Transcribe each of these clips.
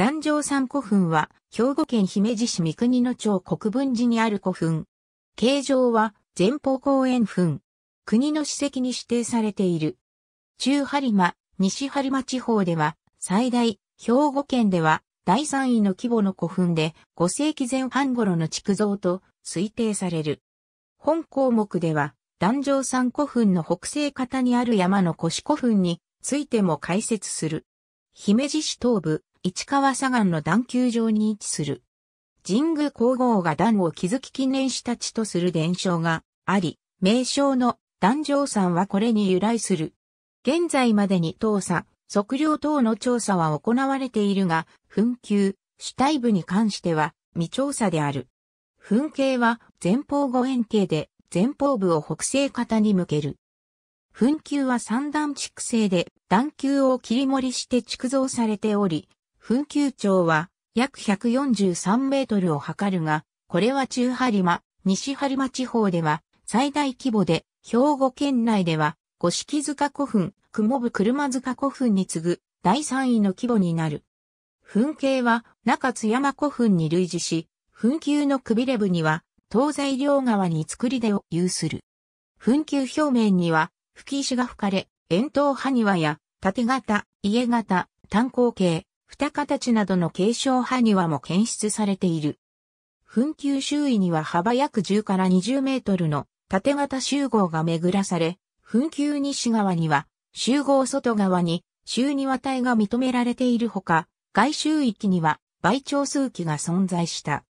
壇上山古墳は、兵庫県姫路市三国の町国分寺にある古墳。形状は、前方後円墳。国の史跡に指定されている。中播磨、西播磨地方では、最大、兵庫県では、第3位の規模の古墳で、5世紀前半頃の築造と推定される。本項目では、壇上山古墳の北西方にある山の腰古墳についても解説する。姫路市東部、市川左岸の段丘上に位置する。神宮皇后が段を築き記念した地とする伝承があり、名称の段上山はこれに由来する。現在までに当査、測量等の調査は行われているが、墳丘、主体部に関しては未調査である。墳形は前方五円形で前方部を北西方に向ける。墳丘は三段築成で段丘を切り盛りして築造されており、墳丘長は約143メートルを測るが、これは中張間、西張間地方では最大規模で、兵庫県内では五色塚古墳、雲部車塚古墳に次ぐ第3位の規模になる。墳形は中津山古墳に類似し、墳丘のくびれ部には東西両側に作り出を有する。墳丘表面には吹石が吹かれ、円筒埴輪や縦型、家型、単鉱形、二形などの継承にはも検出されている。墳丘周囲には幅約10から20メートルの縦型集合が巡らされ、墳丘西側には集合外側に周庭体が認められているほか、外周域には倍長数基が存在した。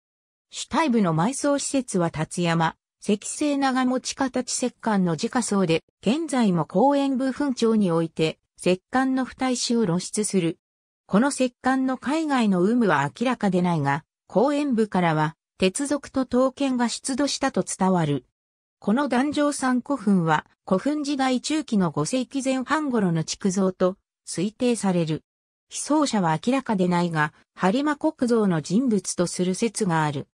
主体部の埋葬施設は立山、石製長持ち形石棺の自家層で、現在も公園部墳長において、石棺の蓋石を露出するこの石棺の海外の有無は明らかでないが、公園部からは、鉄族と刀剣が出土したと伝わる。この壇上山古墳は、古墳時代中期の5世紀前半頃の築造と推定される。被葬者は明らかでないが、播磨国造の人物とする説がある。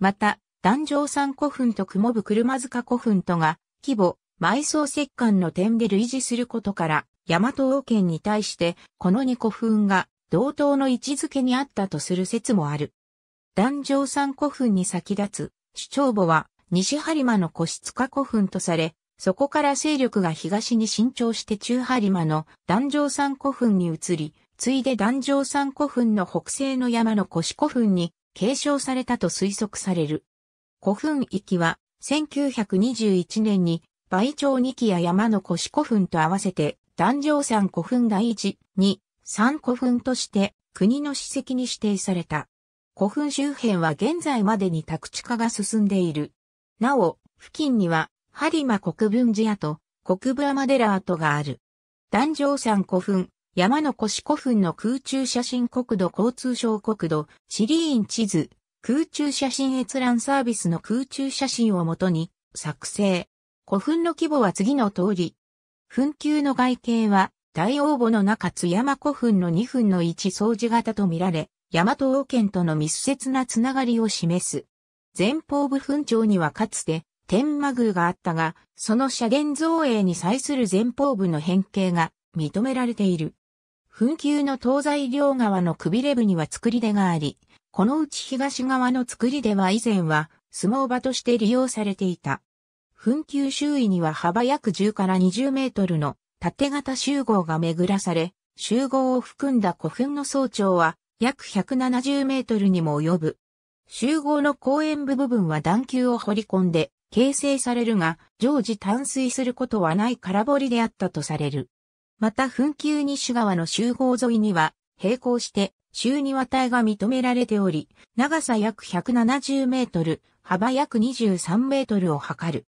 また、壇上山古墳と雲部車塚古墳とが、規模、埋葬石棺の点で類似することから、大和王権に対してこの二古墳が同等の位置づけにあったとする説もある。壇上三古墳に先立つ、主張母は西播磨の古室化古墳とされ、そこから勢力が東に伸長して中播磨の壇上三古墳に移り、ついで壇上三古墳の北西の山の古古墳に継承されたと推測される。古墳域は1921年に倍町2期や山の古古墳と合わせて壇上山古墳第1、2、3古墳として国の史跡に指定された。古墳周辺は現在までに宅地化が進んでいる。なお、付近には、播磨国分寺跡、国分山寺跡がある。壇上山古墳、山の腰古墳の空中写真国土交通省国土、地理院地図、空中写真閲覧サービスの空中写真をもとに、作成。古墳の規模は次の通り、墳丘の外形は、大王墓の中津山古墳の2分の1掃除型とみられ、山東王権との密接なつながりを示す。前方部墳長にはかつて、天魔宮があったが、その社殿造営に際する前方部の変形が認められている。墳丘の東西両側のくびれ部には作り出があり、このうち東側の作り出は以前は相撲場として利用されていた。墳丘周囲には幅約10から20メートルの縦型集合が巡らされ、集合を含んだ古墳の総長は約170メートルにも及ぶ。集合の公園部部分は段丘を掘り込んで形成されるが、常時淡水することはない空堀であったとされる。また墳丘西側の集合沿いには、並行して周に値が認められており、長さ約170メートル、幅約23メートルを測る。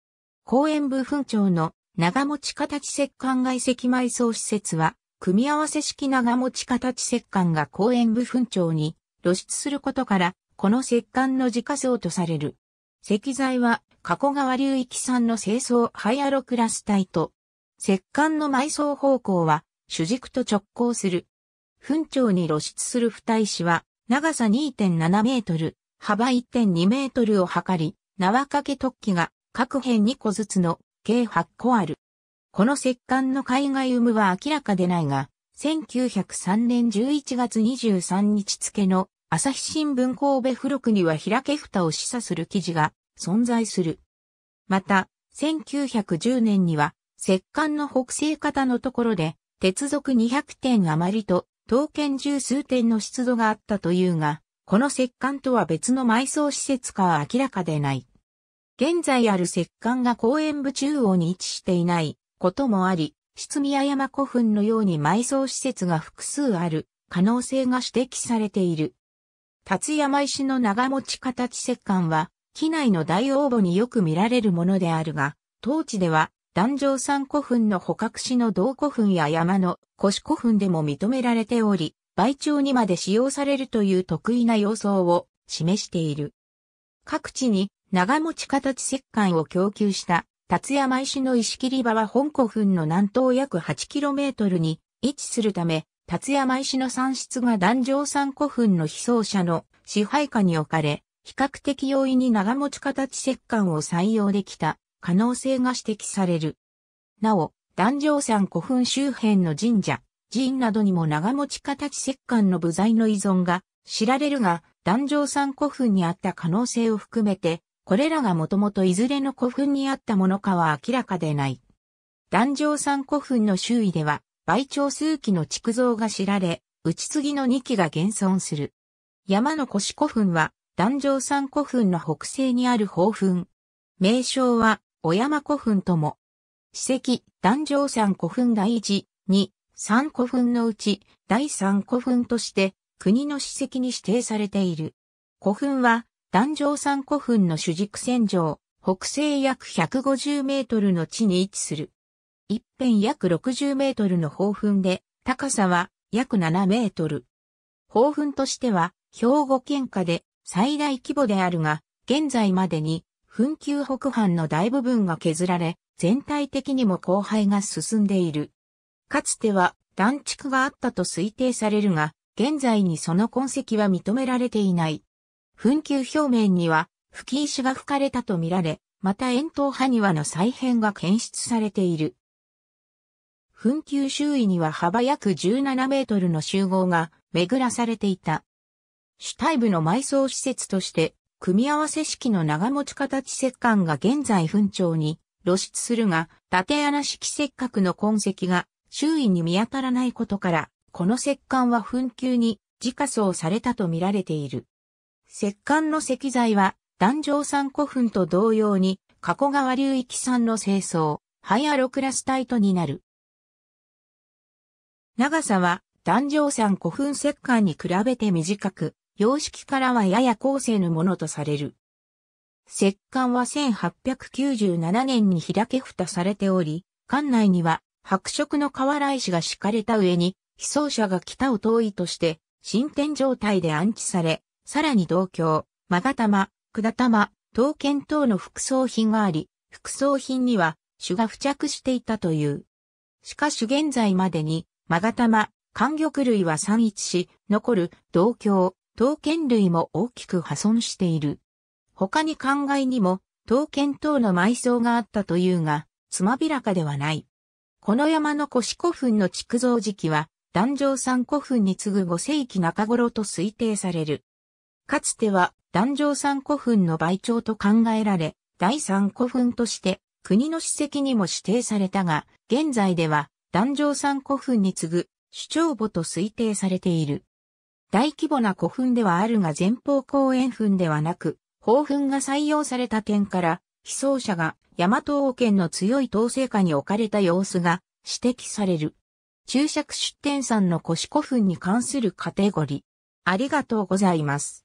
公園部墳長の長持ち形石棺外石埋葬施設は、組み合わせ式長持ち形石棺が公園部墳長に露出することから、この石棺の自家層とされる。石材は、加古川流域産の清掃ハイアロクラス体と、石棺の埋葬方向は、主軸と直行する。墳長に露出する帯石は、長さ2.7メートル、幅1.2メートルを測り、縄掛け突起が各辺2個ずつの計8個ある。この石棺の海外有無は明らかでないが、1903年11月23日付の朝日新聞神戸付録には開け蓋を示唆する記事が存在する。また、1910年には石棺の北西方のところで、鉄属200点余りと、刀剣十数点の出土があったというが、この石棺とは別の埋葬施設かは明らかでない。現在ある石棺が公園部中央に位置していないこともあり、質宮山古墳のように埋葬施設が複数ある可能性が指摘されている。立山石の長持ち形石棺は、機内の大応募によく見られるものであるが、当地では、壇上山古墳の捕獲しの銅古墳や山の腰古墳でも認められており、倍長にまで使用されるという得意な様相を示している。各地に長持ち形石棺を供給した達山石の石切り場は本古墳の南東約 8km に位置するため、達山石の産出が壇上山古墳の被葬者の支配下に置かれ、比較的容易に長持ち形石棺を採用できた可能性が指摘される。なお、壇上山古墳周辺の神社、寺院などにも長持ち形石棺の部材の依存が知られるが、壇上山古墳にあった可能性を含めて、これらがもともといずれの古墳にあったものかは明らかでない。壇上山古墳の周囲では、倍長数期の築造が知られ、打ち継ぎの2期が現存する。山の腰古墳は、壇上山古墳の北西にある宝墳。名称は、小山古墳とも。史跡、壇上山古墳第1、2、3古墳のうち、第3古墳として、国の史跡に指定されている。古墳は、壇上山古墳の主軸線上、北西約150メートルの地に位置する。一辺約60メートルの宝墳で、高さは約7メートル。宝墳としては、兵庫県下で最大規模であるが、現在までに、墳丘北藩の大部分が削られ、全体的にも荒廃が進んでいる。かつては、断築があったと推定されるが、現在にその痕跡は認められていない。紛糾表面には、吹き石が吹かれたとみられ、また円筒埴輪の再編が検出されている。紛糾周囲には幅約17メートルの集合が巡らされていた。主体部の埋葬施設として、組み合わせ式の長持ち形石棺が現在墳長に露出するが、縦穴式石角の痕跡が周囲に見当たらないことから、この石棺は紛糾に自家葬されたと見られている。石棺の石材は、壇上山古墳と同様に、加古川流域産の清掃、イアロクラスタイトになる。長さは、壇上山古墳石棺に比べて短く、様式からはやや後世のものとされる。石棺は1897年に開け蓋されており、館内には白色の瓦石が敷かれた上に、被葬者が北を遠いとして、進展状態で安置され、さらに同郷、まがたま、くだたま、刀剣等の副葬品があり、副葬品には種が付着していたという。しかし現在までに、まがたま、寒玉類は散逸し、残る同郷、刀剣類も大きく破損している。他に灌漑にも、刀剣等の埋葬があったというが、つまびらかではない。この山の腰古墳の築造時期は、壇上山古墳に次ぐ5世紀中頃と推定される。かつては壇上山古墳の倍長と考えられ、第三古墳として国の史跡にも指定されたが、現在では壇上山古墳に次ぐ主張墓と推定されている。大規模な古墳ではあるが前方後円墳ではなく、宝墳が採用された点から、被葬者が大和王権の強い統制下に置かれた様子が指摘される。注釈出典さんの腰古墳に関するカテゴリー。ありがとうございます。